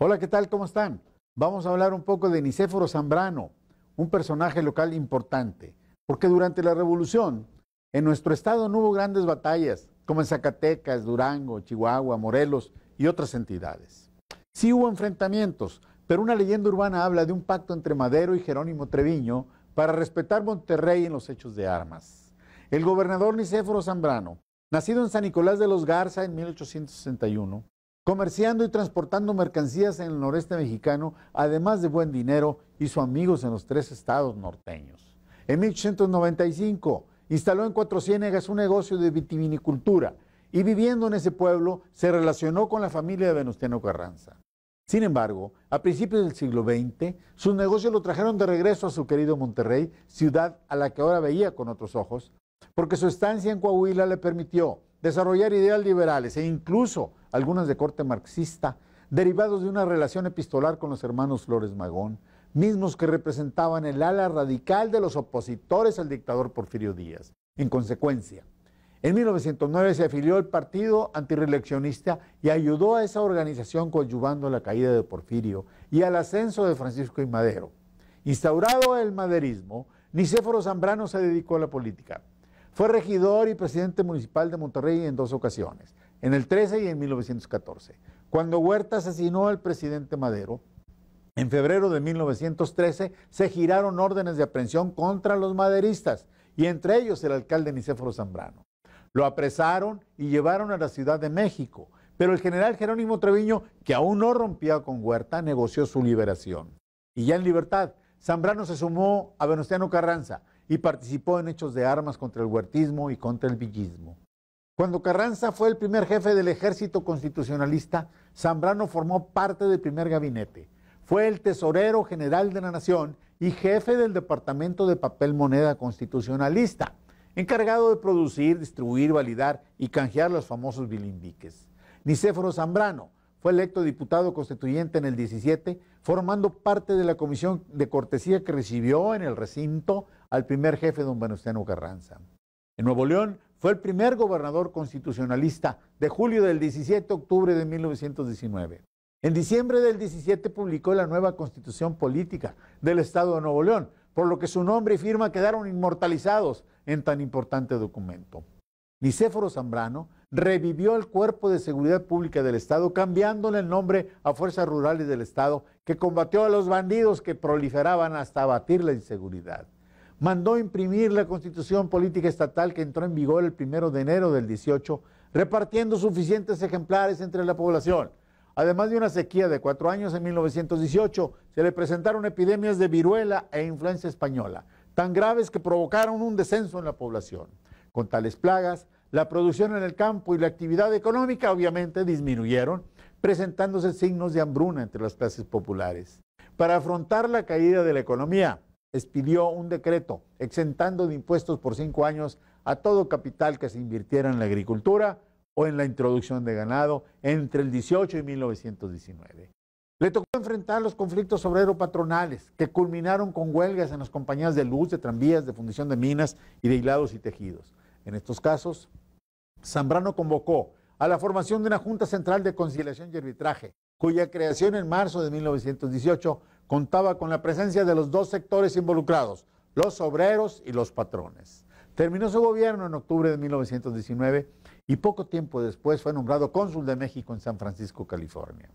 Hola, ¿qué tal? ¿Cómo están? Vamos a hablar un poco de Nicéforo Zambrano, un personaje local importante, porque durante la revolución en nuestro estado no hubo grandes batallas, como en Zacatecas, Durango, Chihuahua, Morelos y otras entidades. Sí hubo enfrentamientos, pero una leyenda urbana habla de un pacto entre Madero y Jerónimo Treviño para respetar Monterrey en los hechos de armas. El gobernador Nicéforo Zambrano, nacido en San Nicolás de los Garza en 1861, comerciando y transportando mercancías en el noreste mexicano, además de buen dinero, hizo amigos en los tres estados norteños. En 1895 instaló en Cuatro Ciénegas un negocio de vitivinicultura y viviendo en ese pueblo se relacionó con la familia de Venustiano Carranza. Sin embargo, a principios del siglo XX, sus negocios lo trajeron de regreso a su querido Monterrey, ciudad a la que ahora veía con otros ojos, porque su estancia en Coahuila le permitió desarrollar ideas liberales e incluso algunas de corte marxista, derivados de una relación epistolar con los hermanos Flores Magón, mismos que representaban el ala radical de los opositores al dictador Porfirio Díaz. En consecuencia, en 1909 se afilió al partido antireeleccionista y ayudó a esa organización coadyuvando la caída de Porfirio y al ascenso de Francisco y Madero. Instaurado el maderismo, Nicéforo Zambrano se dedicó a la política. Fue regidor y presidente municipal de Monterrey en dos ocasiones, en el 13 y en 1914. Cuando Huerta asesinó al presidente Madero, en febrero de 1913 se giraron órdenes de aprehensión contra los maderistas y entre ellos el alcalde Nicéforo Zambrano. Lo apresaron y llevaron a la Ciudad de México, pero el general Jerónimo Treviño, que aún no rompía con Huerta, negoció su liberación. Y ya en libertad, Zambrano se sumó a Venustiano Carranza, y participó en hechos de armas contra el huertismo y contra el villismo. Cuando Carranza fue el primer jefe del ejército constitucionalista, Zambrano formó parte del primer gabinete. Fue el tesorero general de la nación y jefe del departamento de papel moneda constitucionalista, encargado de producir, distribuir, validar y canjear los famosos bilimbiques. Nicéforo Zambrano fue electo diputado constituyente en el 17, formando parte de la comisión de cortesía que recibió en el recinto al primer jefe don Venustiano Carranza. En Nuevo León fue el primer gobernador constitucionalista de julio del 17 de octubre de 1919. En diciembre del 17 publicó la nueva constitución política del Estado de Nuevo León, por lo que su nombre y firma quedaron inmortalizados en tan importante documento. Nicéforo Zambrano revivió el Cuerpo de Seguridad Pública del Estado, cambiándole el nombre a Fuerzas Rurales del Estado, que combatió a los bandidos que proliferaban hasta abatir la inseguridad mandó imprimir la constitución política estatal que entró en vigor el primero de enero del 18, repartiendo suficientes ejemplares entre la población. Además de una sequía de cuatro años en 1918, se le presentaron epidemias de viruela e influenza española, tan graves que provocaron un descenso en la población. Con tales plagas, la producción en el campo y la actividad económica obviamente disminuyeron, presentándose signos de hambruna entre las clases populares. Para afrontar la caída de la economía, expidió un decreto exentando de impuestos por cinco años a todo capital que se invirtiera en la agricultura o en la introducción de ganado entre el 18 y 1919. Le tocó enfrentar los conflictos obrero-patronales que culminaron con huelgas en las compañías de luz, de tranvías, de fundición de minas y de hilados y tejidos. En estos casos, Zambrano convocó a la formación de una Junta Central de Conciliación y Arbitraje, cuya creación en marzo de 1918 contaba con la presencia de los dos sectores involucrados, los obreros y los patrones. Terminó su gobierno en octubre de 1919 y poco tiempo después fue nombrado cónsul de México en San Francisco, California.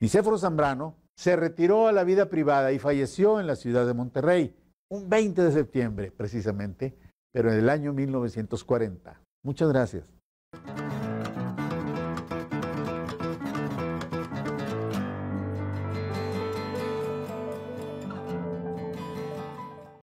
Nicéforo Zambrano se retiró a la vida privada y falleció en la ciudad de Monterrey, un 20 de septiembre precisamente, pero en el año 1940. Muchas gracias.